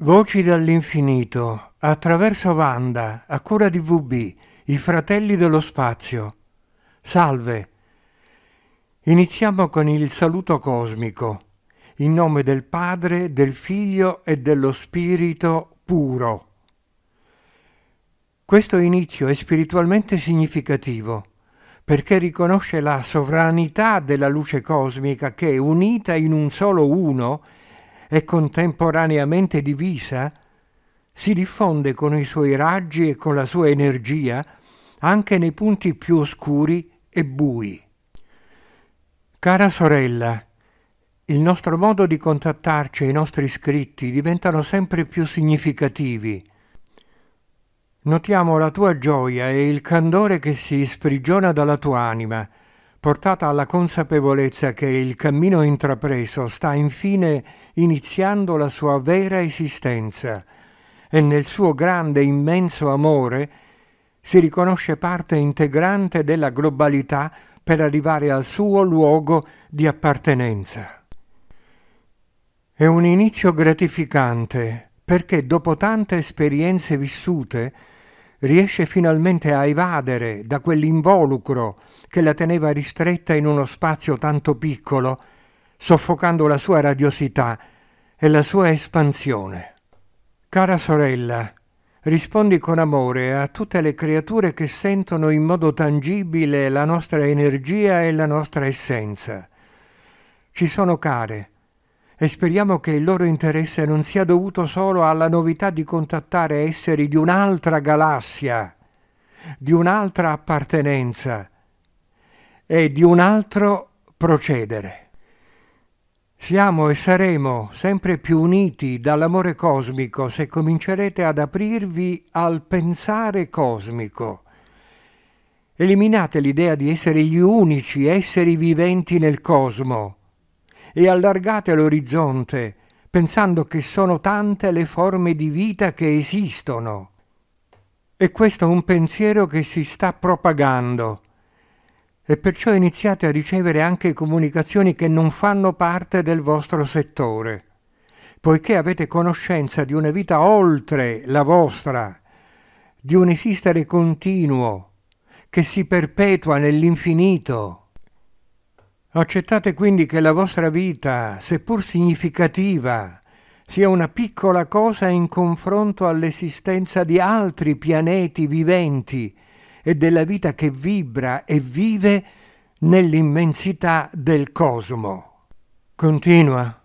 Voci dall'infinito, attraverso Wanda, a cura di VB, i fratelli dello spazio. Salve. Iniziamo con il saluto cosmico, in nome del Padre, del Figlio e dello Spirito puro. Questo inizio è spiritualmente significativo perché riconosce la sovranità della luce cosmica che, unita in un solo uno, e contemporaneamente divisa, si diffonde con i suoi raggi e con la sua energia anche nei punti più oscuri e bui. Cara sorella, il nostro modo di contattarci e i nostri scritti diventano sempre più significativi. Notiamo la tua gioia e il candore che si sprigiona dalla tua anima portata alla consapevolezza che il cammino intrapreso sta infine iniziando la sua vera esistenza e nel suo grande, immenso amore si riconosce parte integrante della globalità per arrivare al suo luogo di appartenenza. È un inizio gratificante perché dopo tante esperienze vissute riesce finalmente a evadere da quell'involucro che la teneva ristretta in uno spazio tanto piccolo, soffocando la sua radiosità e la sua espansione. Cara sorella, rispondi con amore a tutte le creature che sentono in modo tangibile la nostra energia e la nostra essenza. Ci sono care, e speriamo che il loro interesse non sia dovuto solo alla novità di contattare esseri di un'altra galassia, di un'altra appartenenza e di un altro procedere. Siamo e saremo sempre più uniti dall'amore cosmico se comincerete ad aprirvi al pensare cosmico. Eliminate l'idea di essere gli unici esseri viventi nel cosmo e allargate l'orizzonte, pensando che sono tante le forme di vita che esistono. E questo è un pensiero che si sta propagando e perciò iniziate a ricevere anche comunicazioni che non fanno parte del vostro settore, poiché avete conoscenza di una vita oltre la vostra, di un esistere continuo che si perpetua nell'infinito. Accettate quindi che la vostra vita, seppur significativa, sia una piccola cosa in confronto all'esistenza di altri pianeti viventi e della vita che vibra e vive nell'immensità del cosmo. Continua.